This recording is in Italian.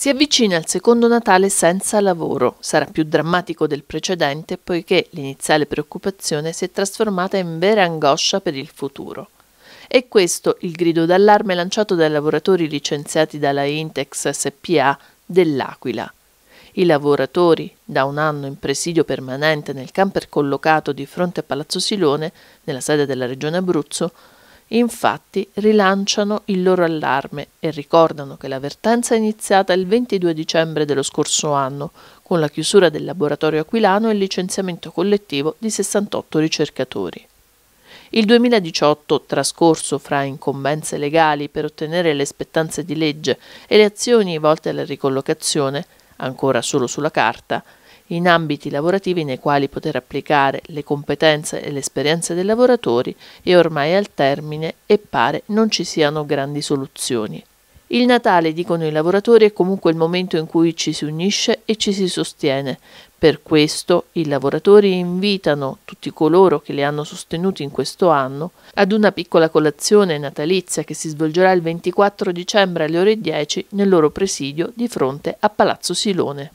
Si avvicina il secondo Natale senza lavoro. Sarà più drammatico del precedente poiché l'iniziale preoccupazione si è trasformata in vera angoscia per il futuro. E questo il grido d'allarme lanciato dai lavoratori licenziati dalla Intex SPA dell'Aquila. I lavoratori, da un anno in presidio permanente nel camper collocato di fronte a Palazzo Silone, nella sede della Regione Abruzzo, Infatti rilanciano il loro allarme e ricordano che l'avvertenza è iniziata il 22 dicembre dello scorso anno con la chiusura del laboratorio aquilano e il licenziamento collettivo di 68 ricercatori. Il 2018, trascorso fra incombenze legali per ottenere le spettanze di legge e le azioni volte alla ricollocazione, ancora solo sulla carta, in ambiti lavorativi nei quali poter applicare le competenze e le esperienze dei lavoratori è ormai al termine e pare non ci siano grandi soluzioni. Il Natale, dicono i lavoratori, è comunque il momento in cui ci si unisce e ci si sostiene. Per questo i lavoratori invitano tutti coloro che li hanno sostenuti in questo anno ad una piccola colazione natalizia che si svolgerà il 24 dicembre alle ore 10 nel loro presidio di fronte a Palazzo Silone.